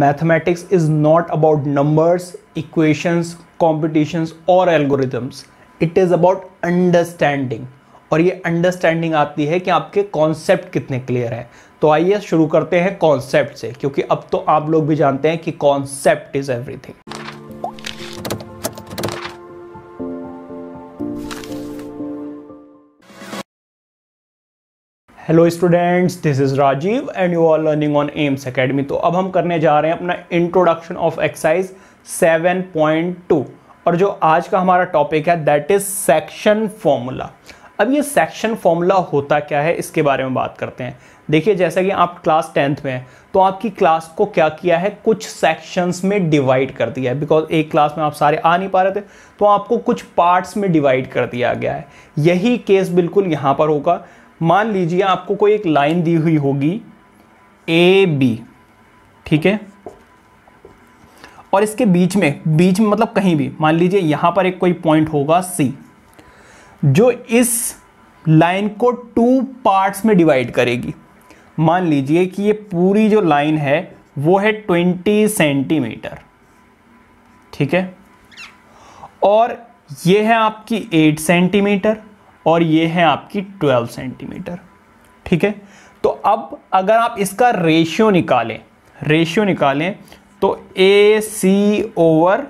mathematics is not about numbers equations competitions और algorithms it is about understanding और ये understanding आती है कि आपके कॉन्सेप्ट कितने क्लियर हैं तो आइए शुरू करते हैं कॉन्सेप्ट से क्योंकि अब तो आप लोग भी जानते हैं कि concept is everything hello students this is Rajiv and you are learning on Aims academy तो अब हम करने जा रहे हैं अपना इंट्रोडक्शन ऑफ एक्सरसाइज 7.2 और जो आज का हमारा टॉपिक है दैट इज सेक्शन फॉर्मूला अब ये सेक्शन फॉर्मूला होता क्या है इसके बारे में बात करते हैं देखिए जैसा कि आप क्लास टेंथ में हैं तो आपकी क्लास को क्या किया है कुछ सेक्शंस में डिवाइड कर दिया है बिकॉज एक क्लास में आप सारे आ नहीं पा रहे थे तो आपको कुछ पार्ट्स में डिवाइड कर दिया गया है यही केस बिल्कुल यहाँ पर होगा मान लीजिए आपको कोई एक लाइन दी हुई होगी ए बी ठीक है और इसके बीच में बीच में मतलब कहीं भी मान लीजिए यहां पर एक कोई पॉइंट होगा सी जो इस लाइन को टू पार्ट्स में डिवाइड करेगी मान लीजिए कि ये पूरी जो लाइन है वो है ट्वेंटी सेंटीमीटर ठीक है और ये है आपकी एट सेंटीमीटर और ये है आपकी 12 सेंटीमीटर ठीक है तो अब अगर आप इसका रेशियो निकालें रेशियो निकालें तो ए सी ओवर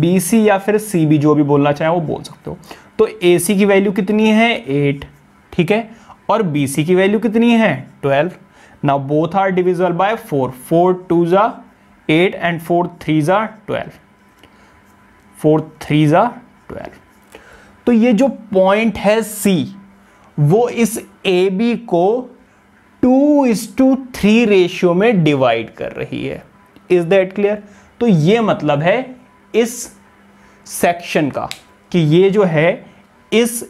बी सी या फिर सी बी जो भी बोलना चाहे वो बोल सकते हो तो ए सी की वैल्यू कितनी है एट ठीक है और बी सी की वैल्यू कितनी है ट्वेल्व ना both are divisible by four four two ज़ा एट एंड फोर थ्री ज़ा ट्वेल्व फोर थ्री ज़ा ट्वेल्व तो ये जो पॉइंट है सी वो इस ए बी को two is to three ratio में डिवाइड कर रही है इज दैट क्लियर तो ये मतलब है इस सेक्शन का कि ये जो है इस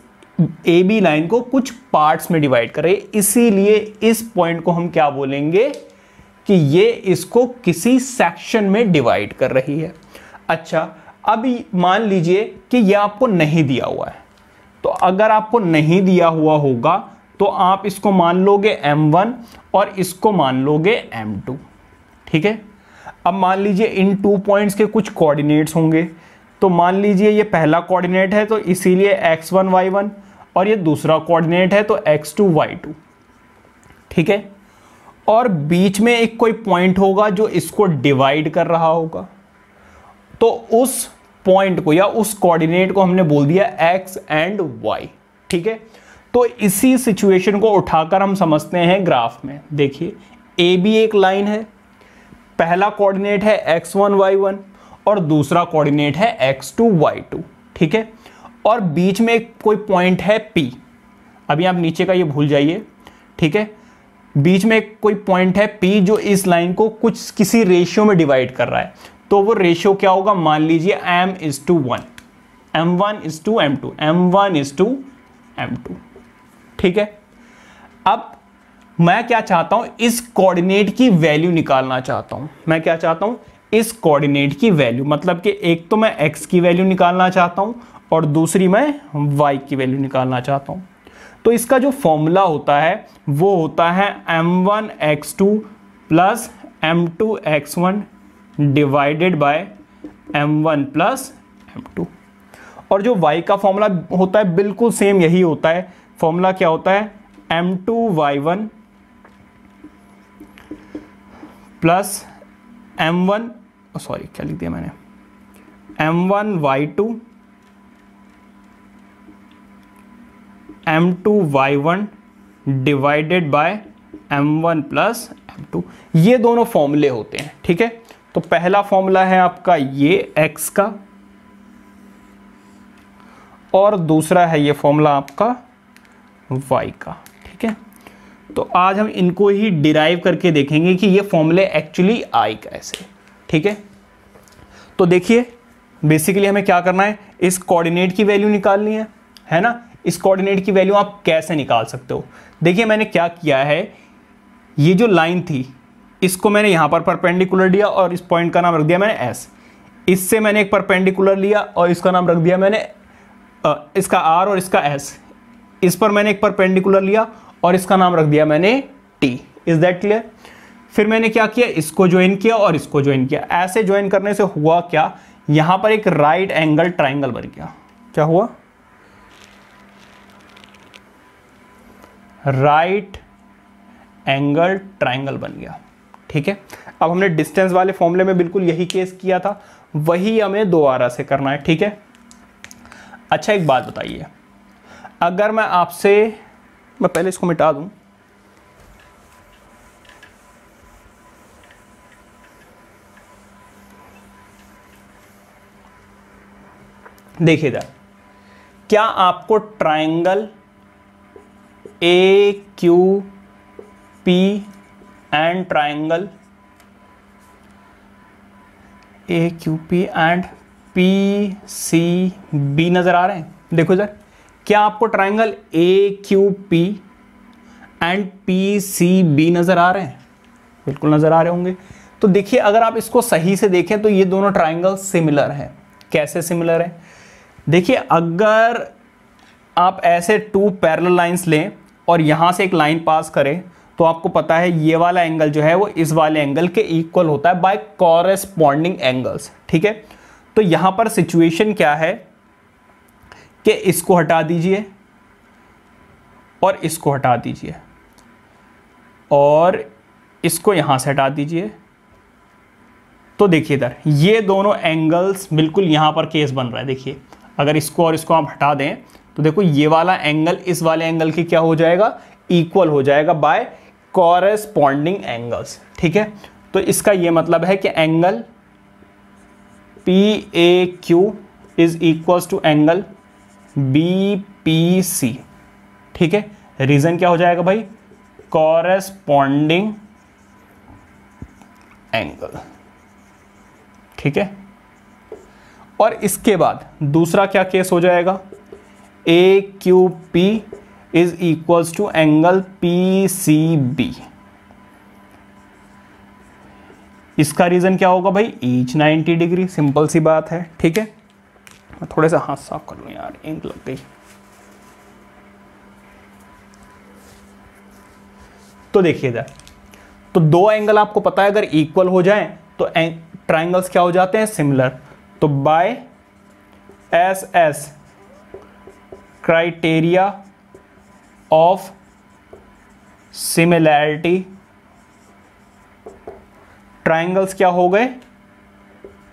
ए बी लाइन को कुछ पार्ट्स में डिवाइड कर रही है इसीलिए इस पॉइंट को हम क्या बोलेंगे कि ये इसको किसी सेक्शन में डिवाइड कर रही है अच्छा अब मान लीजिए कि यह आपको नहीं दिया हुआ है तो अगर आपको नहीं दिया हुआ होगा तो आप इसको मान लोगे M1 और इसको मान लोगे M2 ठीक है अब मान लीजिए इन टू पॉइंट्स के कुछ कोऑर्डिनेट्स होंगे तो मान लीजिए ये पहला कोऑर्डिनेट है तो इसीलिए x1 y1 और ये दूसरा कोऑर्डिनेट है तो x2 y2 ठीक है और बीच में एक कोई पॉइंट होगा जो इसको डिवाइड कर रहा होगा तो उस पॉइंट को या उस कोऑर्डिनेट को हमने बोल दिया एक्स एंड वाई ठीक है तो इसी सिचुएशन को उठाकर हम समझते हैं ग्राफ में देखिए ए बी एक लाइन है पहला कोऑर्डिनेट है एक्स वन वाई वन और दूसरा कोऑर्डिनेट है एक्स टू वाई टू ठीक है और बीच में कोई पॉइंट है पी अभी आप नीचे का ये भूल जाइए ठीक है बीच में कोई पॉइंट है पी जो इस लाइन को कुछ किसी रेशियो में डिवाइड कर रहा है तो वो रेशियो क्या होगा मान लीजिए m is to one m one is to m two m one is to m two ठीक है अब मैं क्या चाहता हूं इस कोऑर्डिनेट की वैल्यू निकालना चाहता हूं मैं क्या चाहता हूं इस कोऑर्डिनेट की वैल्यू मतलब कि एक तो मैं एक्स की वैल्यू निकालना चाहता हूं और दूसरी मैं वाई की वैल्यू निकालना चाहता हूं तो इसका जो फॉर्मूला होता है वो होता है m one x two plus m two x one divided by m one plus m two और जो y का फॉर्मूला होता है बिल्कुल सेम यही होता है फॉर्मूला क्या होता है m two y one plus m one sorry क्या लिख दिया मैंने m one y two m two y one divided by m one plus m two ये दोनों फॉर्मूले होते हैं ठीक है तो पहला फॉर्मूला है आपका ये एक्स का और दूसरा है ये फॉर्मूला आपका वाई का ठीक है तो आज हम इनको ही डिराइव करके देखेंगे कि ये फॉर्मूले एक्चुअली आई कैसे ठीक है तो देखिए बेसिकली हमें क्या करना है इस कोऑर्डिनेट की वैल्यू निकालनी है है ना इस कोऑर्डिनेट की वैल्यू आप कैसे निकाल सकते हो देखिए मैंने क्या किया है ये जो लाइन थी इसको मैंने यहाँ पर परपेंडिकुलर लिया और इस पॉइंट का नाम रख दिया मैंने एस इससे मैंने एक परपेंडिकुलर लिया और इसका नाम रख दिया मैंने इसका आर और इसका एस इस पर मैंने एक परपेंडिकुलर लिया और इसका नाम रख दिया मैंने टी इज़ दैट क्लियर फिर मैंने क्या किया इसको ज्वाइन किया और इसको ज्वाइन किया ऐसे ज्वाइन करने से हुआ क्या यहां पर एक राइट एंगल ट्राइंगल बन गया क्या हुआ राइट एंगल ट्राइंगल बन गया ठीक है अब हमने डिस्टेंस वाले फॉर्मूले में बिल्कुल यही केस किया था वही हमें दोबारा से करना है ठीक है अच्छा एक बात बताइए अगर मैं आपसे मैं पहले इसको मिटा दूं देखिए जरा क्या आपको triangle A Q P and triangle A Q P and P C B नज़र आ रहे हैं देखो सर क्या आपको triangle A Q P and P C B नज़र आ रहे हैं बिल्कुल नज़र आ रहे होंगे तो देखिए अगर आप इसको सही से देखें तो ये दोनों ट्राइंगल सिमिलर हैं कैसे सिमिलर हैं देखिए अगर आप ऐसे टू पैरल लाइंस लें और यहां से एक लाइन पास करें तो आपको पता है ये वाला एंगल जो है वो इस वाले एंगल के इक्वल होता है बाय कॉरेस्पॉन्डिंग एंगल्स ठीक है तो यहां पर सिचुएशन क्या है कि इसको हटा दीजिए और इसको हटा दीजिए और इसको यहां से हटा दीजिए तो देखिए इधर ये दोनों एंगल्स बिल्कुल यहां पर केस बन रहा है देखिए अगर इसको और इसको आप हटा दें तो देखो ये वाला एंगल इस वाले एंगल के क्या हो जाएगा इक्वल हो जाएगा बाय कॉरेस्पॉन्डिंग एंगल्स ठीक है तो इसका ये मतलब है कि angle P A Q is equals to angle B P C ठीक है रीजन क्या हो जाएगा भाई कॉरेस्पॉन्डिंग एंगल ठीक है और इसके बाद दूसरा क्या केस हो जाएगा A Q P is equals to angle P C B इसका रीज़न क्या होगा भाई ईच 90 डिग्री सिंपल सी बात है ठीक है मैं थोड़े सा हाथ साफ कर लू यार इंक लगते ही तो देखिए इधर तो दो एंगल आपको पता है अगर इक्वल हो जाए तो ट्राइंगल्स क्या हो जाते हैं सिमिलर तो by S S criteria of similarity triangles क्या हो गए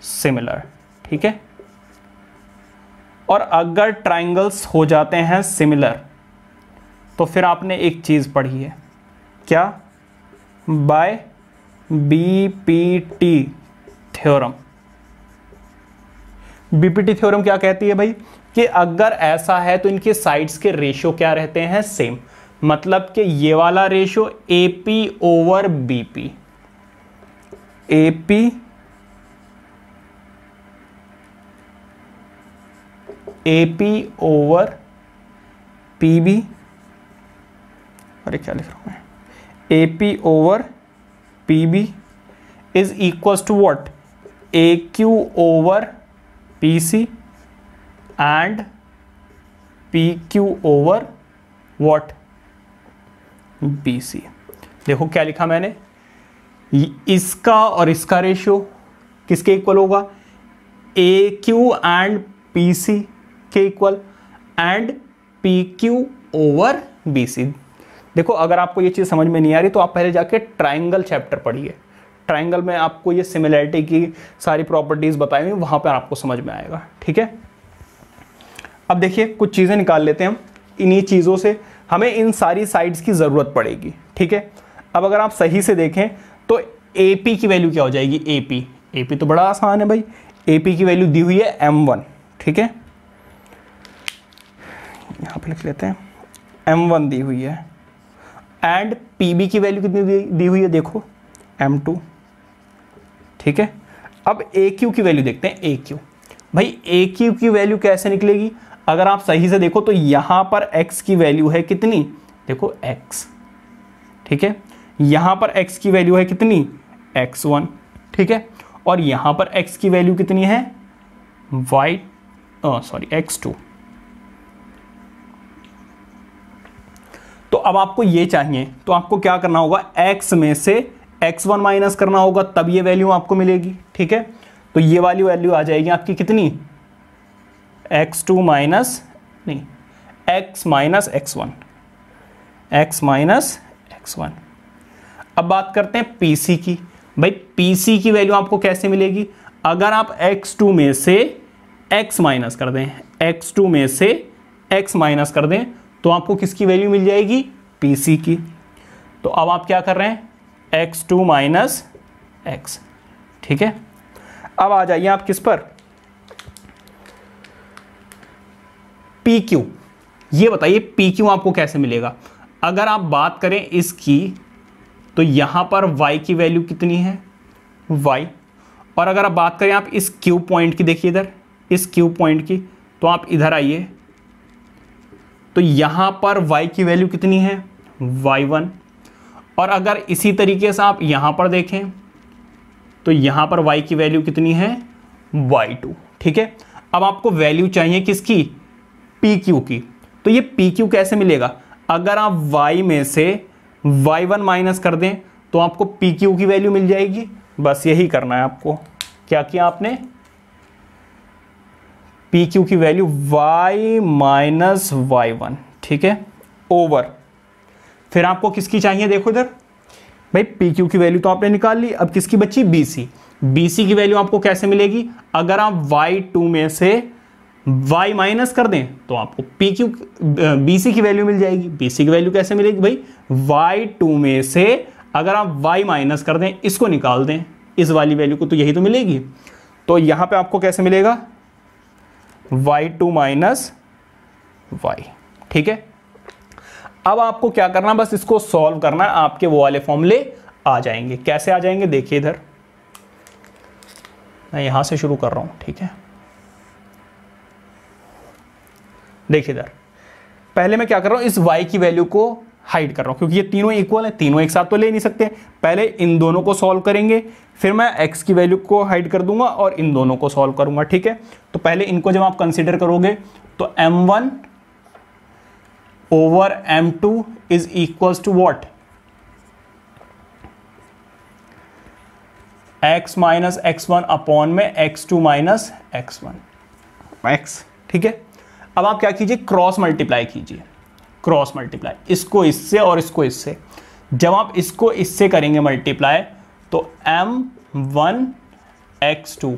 सिमिलर ठीक है और अगर ट्राइंगल्स हो जाते हैं सिमिलर तो फिर आपने एक चीज़ पढ़ी है क्या by B P T theorem BPT theorem क्या कहती है भाई कि अगर ऐसा है तो इनके साइड्स के रेशो क्या रहते हैं सेम मतलब कि ये वाला ratio A P over B P A P A P over P B अरे क्या लिख रहा हूं मैं A P over P B is equal to what A Q over P C and PQ over what BC देखो क्या लिखा मैंने इसका और इसका रेशियो किसके इक्वल होगा A Q and P C के equal and P Q over B C देखो अगर आपको ये चीज़ समझ में नहीं आ रही तो आप पहले जाके ट्राइंगल चैप्टर पढ़िए ट्राइंगल में आपको ये सिमिलैरिटी की सारी प्रॉपर्टीज़ बताई हुई वहाँ पर आपको समझ में आएगा ठीक है अब देखिए कुछ चीज़ें निकाल लेते हैं हम इन्हीं चीज़ों से हमें इन सारी साइड्स की ज़रूरत पड़ेगी ठीक है अब अगर आप सही से देखें तो ए पी की वैल्यू क्या हो जाएगी ए पी ए पी तो बड़ा आसान है भाई ए पी की वैल्यू दी हुई है एम वन ठीक है यहाँ पर लिख लेते हैं एम वन दी हुई है एंड पी बी की वैल्यू कितनी दी हुई है देखो एम टू ठीक है अब ए क्यू की वैल्यू देखते हैं ए क्यू भाई ए क्यू की वैल्यू कैसे निकलेगी अगर आप सही से देखो तो यहां पर x की वैल्यू है कितनी देखो x ठीक है यहां पर x की वैल्यू है कितनी x1 ठीक है और यहां पर x की वैल्यू कितनी है y सॉरी x2 तो अब आपको ये चाहिए तो आपको क्या करना होगा x में से x1 माइनस करना होगा तब ये वैल्यू आपको मिलेगी ठीक है तो ये वाली वैल्यू आ जाएगी आपकी कितनी एक्स टू माइनस नहीं x minus x one x minus x one अब बात करते हैं पीसी की भाई पीसी की वैल्यू आपको कैसे मिलेगी अगर आप एक्स टू में से एक्स माइनस कर दें एक्स टू में से एक्स माइनस कर दें तो आपको किसकी वैल्यू मिल जाएगी पीसी की तो अब आप क्या कर रहे हैं एक्स टू माइनस एक्स ठीक है अब आ जाइए आप किस पर पी क्यू ये बताइए पी क्यू आपको कैसे मिलेगा अगर आप बात करें इसकी तो यहाँ पर y की वैल्यू कितनी है y और अगर आप बात करें आप इस q पॉइंट की देखिए इधर इस q पॉइंट की तो आप इधर आइए तो यहाँ पर y की वैल्यू कितनी है y1 और अगर इसी तरीके से आप यहाँ पर देखें तो यहाँ पर y की वैल्यू कितनी है y2 ठीक है अब आपको वैल्यू चाहिए किसकी पी क्यू की तो ये पी क्यू कैसे मिलेगा अगर आप वाई में से वाई वन माइनस कर दें तो आपको पी क्यू की वैल्यू मिल जाएगी बस यही करना है आपको क्या किया आपने पी क्यू की value y minus y one ठीक है ओवर फिर आपको किसकी चाहिए देखो इधर भाई पी क्यू की वैल्यू तो आपने निकाल ली अब किसकी बची बी सी बी सी की वैल्यू आपको कैसे मिलेगी अगर आप वाई टू में से y माइनस कर दें तो आपको पी क्यू बी सी की वैल्यू मिल जाएगी बी सी की वैल्यू कैसे मिलेगी भाई वाई टू में से अगर आप y माइनस कर दें इसको निकाल दें इस वाली वैल्यू को तो यही तो मिलेगी तो यहां पे आपको कैसे मिलेगा वाई टू माइनस वाई ठीक है अब आपको क्या करना बस इसको सॉल्व करना आपके वो वाले फॉर्मूले आ जाएंगे कैसे आ जाएंगे देखिए इधर मैं यहां से शुरू कर रहा हूं ठीक है देखिए इधर पहले मैं क्या कर रहा हूँ इस वाई की वैल्यू को हाइड कर रहा हूँ क्योंकि ये तीनों इक्वल है तीनों एक साथ तो ले नहीं सकते पहले इन दोनों को सॉल्व करेंगे फिर मैं एक्स की वैल्यू को हाइड कर दूंगा और इन दोनों को सॉल्व करूंगा ठीक है तो पहले इनको जब आप कंसिडर करोगे तो m one over m two is equal to what x minus x one upon में x two minus x one x ठीक है अब आप क्या कीजिए क्रॉस मल्टीप्लाई कीजिए क्रॉस मल्टीप्लाई इसको इससे और इसको इससे जब आप इसको इससे करेंगे मल्टीप्लाई तो m one x two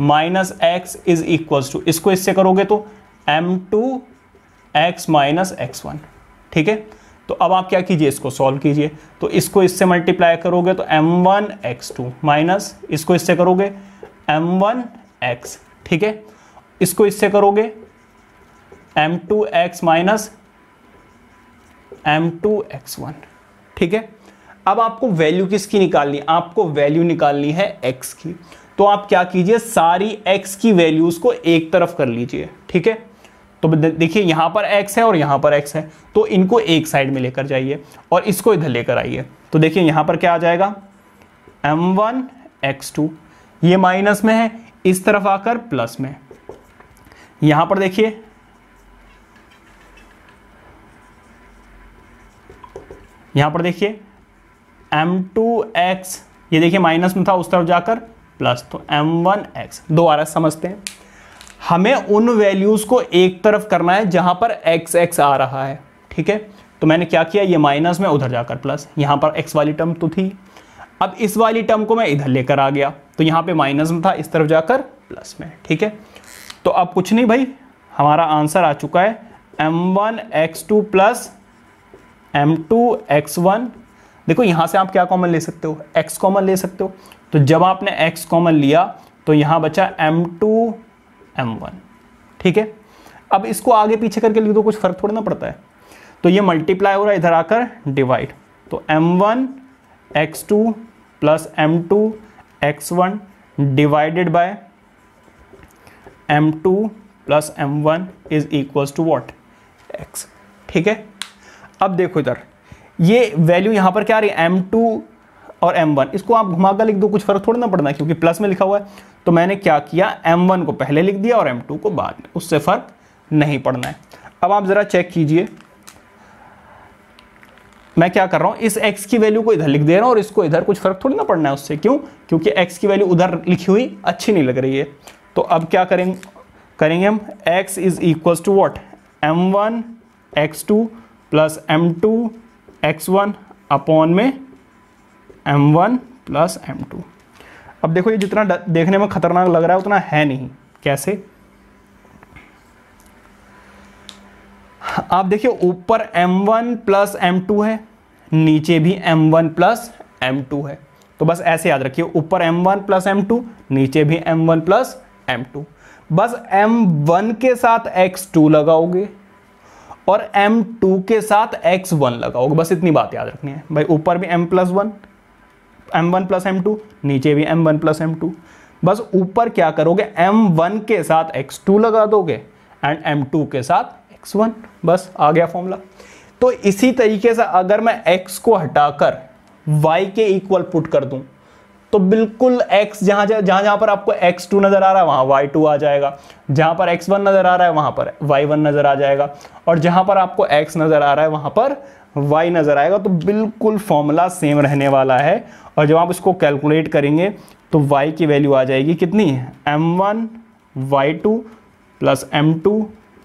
minus x is equal to इसको इससे करोगे तो m two x minus x one ठीक है तो अब आप क्या कीजिए इसको सॉल्व कीजिए तो इसको इससे मल्टीप्लाई करोगे तो m one x two minus इसको इससे करोगे एम वन एक्स ठीक है इसको इससे करोगे m two x minus m two x one ठीक है अब आपको वैल्यू किसकी निकालनी है आपको वैल्यू निकालनी है एक्स की तो आप क्या कीजिए सारी एक्स की वैल्यूज को एक तरफ कर लीजिए ठीक है तो देखिए यहां पर एक्स है और यहां पर एक्स है तो इनको एक साइड में लेकर जाइए और इसको इधर लेकर आइए तो देखिए यहां पर क्या आ जाएगा एम वन एक्स टू ये माइनस में है इस तरफ आकर प्लस में यहां पर देखिए यहाँ पर देखिए एम टू एक्स ये देखिए माइनस में था उस तरफ जाकर प्लस तो एम वन एक्स दोबारा समझते हैं हमें उन वैल्यूज़ को एक तरफ करना है जहां पर एक्स एक्स आ रहा है ठीक है तो मैंने क्या किया ये माइनस में उधर जाकर प्लस यहां पर एक्स वाली टर्म तो थी अब इस वाली टर्म को मैं इधर लेकर आ गया तो यहां पे माइनस में था इस तरफ जाकर प्लस में ठीक है तो अब कुछ नहीं भाई हमारा आंसर आ चुका है m one x two plus m two x one देखो यहां से आप क्या कॉमन ले सकते हो x कॉमन ले सकते हो तो जब आपने x कॉमन लिया तो यहां बचा एम टू एम वन ठीक है अब इसको आगे पीछे करके लिख दो कुछ फर्क थोड़ा ना पड़ता है तो ये मल्टीप्लाई हो रहा है इधर आकर डिवाइड तो m one x two plus m two x one divided by m two plus m one is equal to what x ठीक है अब देखो इधर ये वैल्यू यहाँ पर क्या आ रही है एम टू और एम वन इसको आप घुमा कर लिख दो कुछ फर्क थोड़ा ना पड़ना क्योंकि प्लस में लिखा हुआ है तो मैंने क्या किया एम वन को पहले लिख दिया और एम टू को बाद में उससे फ़र्क नहीं पड़ना है अब आप ज़रा चेक कीजिए मैं क्या कर रहा हूँ इस x की वैल्यू को इधर लिख दे रहा हूँ और इसको इधर कुछ फर्क थोड़ी ना पड़ना है उससे क्यों क्योंकि x की वैल्यू उधर लिखी हुई अच्छी नहीं लग रही है तो अब क्या करेंगे करेंगे हम x is equal to what m one x two plus m two x one upon में m one plus m two अब देखो ये जितना देखने में खतरनाक लग रहा है उतना है नहीं कैसे आप देखिए ऊपर m one plus m two है नीचे भी m one plus m two है तो बस ऐसे याद रखिए ऊपर m one plus m two नीचे भी m one plus m two बस एम वन के साथ एक्स टू लगाओगे और एम टू के साथ एक्स वन लगाओगे बस इतनी बात याद रखनी है भाई ऊपर भी m plus one m one plus m two नीचे भी m one plus m two बस ऊपर क्या करोगे एम वन के साथ एक्स टू लगा दोगे एंड एम टू के साथ एक्स वन बस आ गया फॉर्मूला तो इसी तरीके से अगर मैं एक्स को हटाकर वाई के इक्वल पुट कर दूं तो बिल्कुल x जहां जहां जहां पर आपको x2 नज़र आ रहा है वहां y2 आ जाएगा जहां पर x1 नज़र आ रहा है वहां पर y1 नज़र आ जाएगा और जहां पर आपको x नज़र आ रहा है वहां पर y नज़र आएगा तो बिल्कुल फॉर्मूला सेम रहने वाला है और जब आप इसको कैलकुलेट करेंगे तो y की वैल्यू आ जाएगी कितनी m one y two plus m two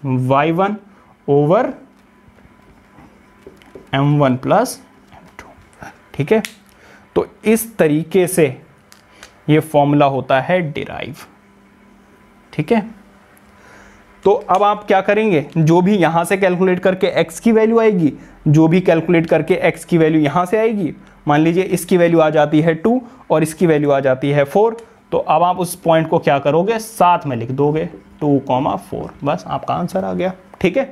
y one over m one plus m two ठीक है तो इस तरीके से ये फॉर्मूला होता है डिराइव ठीक है तो अब आप क्या करेंगे जो भी यहां से कैलकुलेट करके x की वैल्यू आएगी जो भी कैलकुलेट करके x की वैल्यू यहां से आएगी मान लीजिए इसकी वैल्यू आ जाती है टू और इसकी वैल्यू आ जाती है फोर तो अब आप उस पॉइंट को क्या करोगे साथ में लिख दोगे टू कॉमा फोर बस आपका आंसर आ गया ठीक है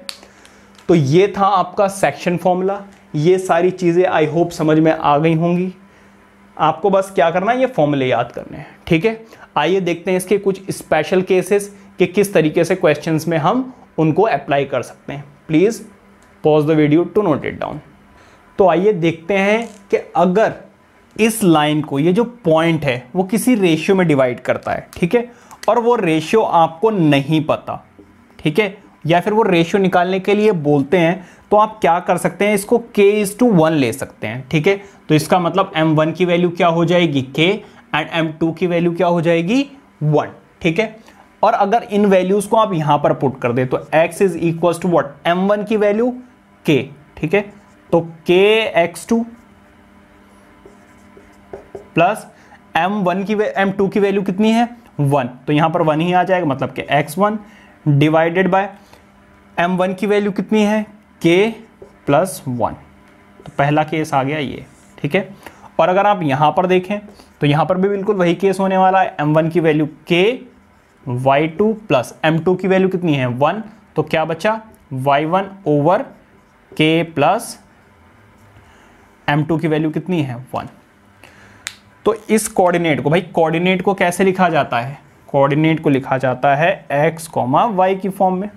तो ये था आपका सेक्शन फॉर्मूला ये सारी चीज़ें आई होप समझ में आ गई होंगी आपको बस क्या करना है ये फॉर्मूले याद करने हैं ठीक है आइए देखते हैं इसके कुछ स्पेशल केसेस कि किस तरीके से क्वेश्चन में हम उनको अप्लाई कर सकते हैं please pause the video to note it down तो आइए देखते हैं कि अगर इस लाइन को ये जो पॉइंट है वो किसी रेशियो में डिवाइड करता है ठीक है और वो रेशियो आपको नहीं पता ठीक है या फिर वो रेशियो निकालने के लिए बोलते हैं तो आप क्या कर सकते हैं इसको k इज टू वन ले सकते हैं ठीक है तो इसका मतलब m1 की वैल्यू क्या हो जाएगी k एंड m2 की वैल्यू क्या हो जाएगी वन ठीक है और अगर इन वैल्यूज को आप यहां पर पुट कर दे तो x is equal to what m one की वैल्यू k ठीक है तो k x two plus m one की एम टू की वैल्यू कितनी है वन तो यहां पर वन ही आ जाएगा मतलब कि x one divided by m one की वैल्यू कितनी है के प्लस वन तो पहला केस आ गया ये ठीक है और अगर आप यहाँ पर देखें तो यहाँ पर भी बिल्कुल वही केस होने वाला है एम वन की value k y two plus m two की वैल्यू कितनी है वन तो क्या बचा y one over k plus m two की वैल्यू कितनी है वन तो इस कोऑर्डिनेट को भाई कोऑर्डिनेट को कैसे लिखा जाता है कोऑर्डिनेट को लिखा जाता है एक्स कॉमा वाई की फॉर्म में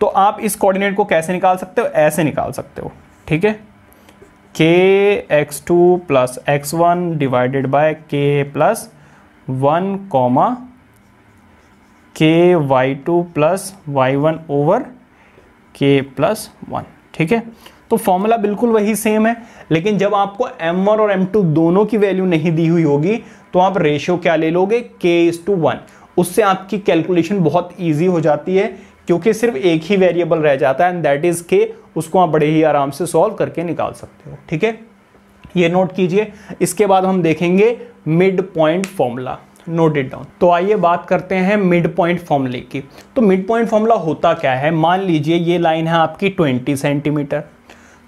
तो आप इस कोऑर्डिनेट को कैसे निकाल सकते हो ऐसे निकाल सकते हो ठीक है k x two plus x one divided by k plus one comma k y two plus y one over k plus one ठीक है तो फॉर्मूला बिल्कुल वही सेम है लेकिन जब आपको m1 और m2 दोनों की वैल्यू नहीं दी हुई होगी तो आप रेशियो क्या ले लोगे k इज टू वन उससे आपकी कैलकुलेशन बहुत ईजी हो जाती है क्योंकि सिर्फ एक ही वेरिएबल रह जाता है एंड दैट इज़ के उसको आप बड़े ही आराम से सॉल्व करके निकाल सकते हो ठीक है ये नोट कीजिए इसके बाद हम देखेंगे mid point formula note it down तो आइए बात करते हैं मिड पॉइंट फॉर्मूले की तो मिड पॉइंट फॉर्मूला होता क्या है मान लीजिए ये लाइन है आपकी 20 सेंटीमीटर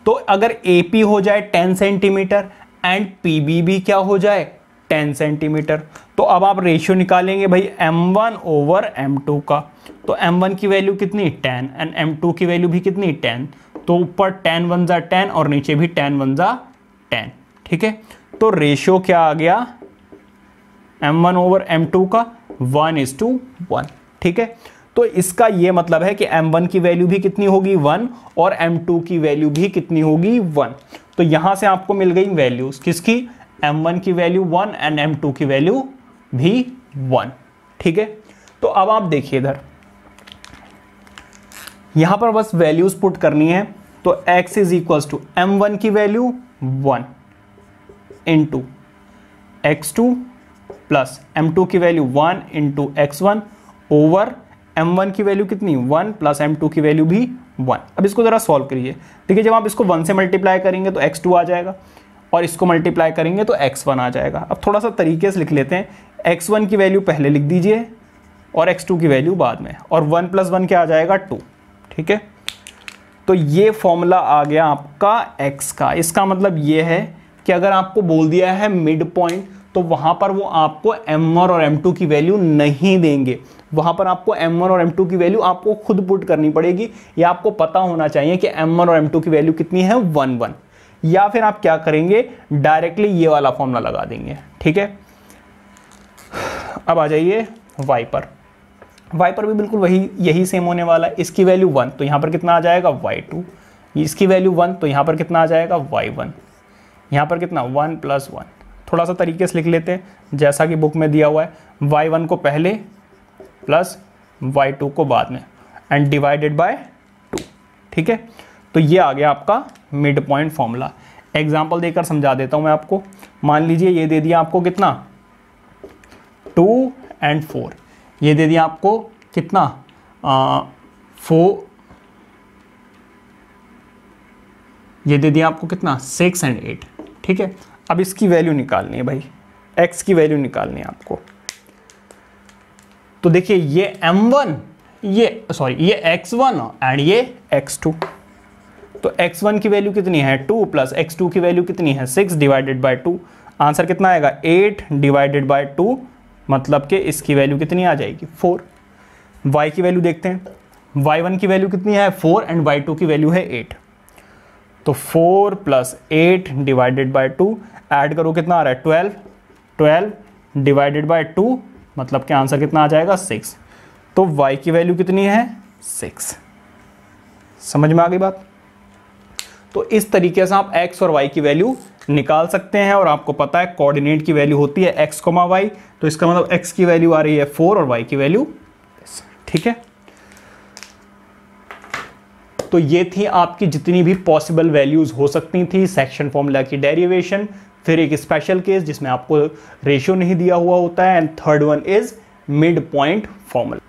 तो अगर ए पी हो जाए 10 सेंटीमीटर एंड पी बी भी क्या हो जाए टेन सेंटीमीटर तो अब आप रेशियो निकालेंगे भाई m one over m two का तो एम वन की वैल्यू कितनी टेन एंड एम टू की वैल्यू भी कितनी टेन तो ऊपर टेन वन ज़ा टेन और नीचे भी टेन वन ज़ा टेन ठीक है तो रेशियो क्या आ गया m one over m two का वन इज टू वन ठीक है तो इसका ये मतलब है कि एम वन की वैल्यू भी कितनी होगी वन और एम टू की वैल्यू भी कितनी होगी वन तो यहाँ से आपको मिल गई वैल्यूज किसकी एम वन की value one and m two की वैल्यू भी वन ठीक है तो अब आप देखिए इधर यहां पर बस वैल्यूज पुट करनी है तो x is equal to m one की value one into x two plus m two की value one into x one over m one की वैल्यू कितनी वन प्लस एम टू की value भी one अब इसको ज़रा solve करिए देखिए जब आप इसको वन से मल्टीप्लाई करेंगे तो एक्स टू आ जाएगा और इसको मल्टीप्लाई करेंगे तो एक्स वन आ जाएगा अब थोड़ा सा तरीके से लिख लेते हैं एक्स वन की वैल्यू पहले लिख दीजिए और एक्स टू की वैल्यू बाद में और वन प्लस वन क्या आ जाएगा टू ठीक है तो ये फॉर्मूला आ गया आपका एक्स का इसका मतलब ये है कि अगर आपको बोल दिया है मिड पॉइंट तो वहाँ पर वो आपको m1 और m2 की वैल्यू नहीं देंगे वहाँ पर आपको m1 और m2 की वैल्यू आपको खुद पुट करनी पड़ेगी या आपको पता होना चाहिए कि m1 और m2 की वैल्यू कितनी है वन वन या फिर आप क्या करेंगे डायरेक्टली ये वाला फॉर्मूला लगा देंगे ठीक है अब आ जाइए वाई पर वाई पर भी बिल्कुल वही यही सेम होने वाला है इसकी वैल्यू वन तो यहाँ पर कितना आ जाएगा वाई टू इसकी वैल्यू वन तो यहाँ पर कितना आ जाएगा वाई वन यहाँ पर कितना वन प्लस वन थोड़ा सा तरीके से लिख लेते हैं जैसा कि बुक में दिया हुआ है वाई वन को पहले प्लस वाई टू को बाद में एंड डिवाइडेड बाय टू ठीक है तो ये आ गया आपका मिड पॉइंट फॉर्मूला एग्जाम्पल देकर समझा देता हूं मैं आपको मान लीजिए ये दे दिया आपको कितना टू एंड फोर ये दे दिया आपको कितना फोर ये दे दिया आपको कितना सिक्स एंड एट ठीक है अब इसकी वैल्यू निकालनी है भाई एक्स की वैल्यू निकालनी है आपको तो देखिए ये एम वन ये सॉरी ये एक्स वन एंड ये एक्स टू तो x1 की वैल्यू कितनी है टू प्लस एक्स की वैल्यू कितनी है six divided by two answer कितना आएगा एट डिवाइडेड बाई टू मतलब कि इसकी वैल्यू कितनी आ जाएगी 4 y की वैल्यू देखते हैं y1 की वैल्यू कितनी है फोर एंड y2 की वैल्यू है एट तो four plus eight divided by two add करो कितना आ रहा है twelve twelve divided by two मतलब कि आंसर कितना आ जाएगा सिक्स तो y की वैल्यू कितनी है सिक्स समझ में आ गई बात तो इस तरीके से आप एक्स और वाई की वैल्यू निकाल सकते हैं और आपको पता है कोऑर्डिनेट की वैल्यू होती है एक्स कोमा वाई तो इसका मतलब एक्स की वैल्यू आ रही है फोर और वाई की वैल्यू ठीक है तो ये थी आपकी जितनी भी पॉसिबल वैल्यूज़ हो सकती थी सेक्शन फॉर्मूला की डेरिवेशन फिर एक स्पेशल केस जिसमें आपको रेशियो नहीं दिया हुआ होता है and third one is mid point formula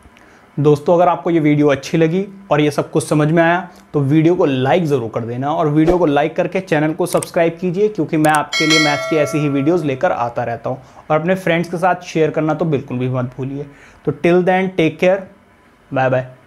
दोस्तों अगर आपको ये वीडियो अच्छी लगी और ये सब कुछ समझ में आया तो वीडियो को लाइक ज़रूर कर देना और वीडियो को लाइक करके चैनल को सब्सक्राइब कीजिए क्योंकि मैं आपके लिए मैथ्स की ऐसी ही वीडियोस लेकर आता रहता हूँ और अपने फ्रेंड्स के साथ शेयर करना तो बिल्कुल भी मत भूलिए तो till then take care bye bye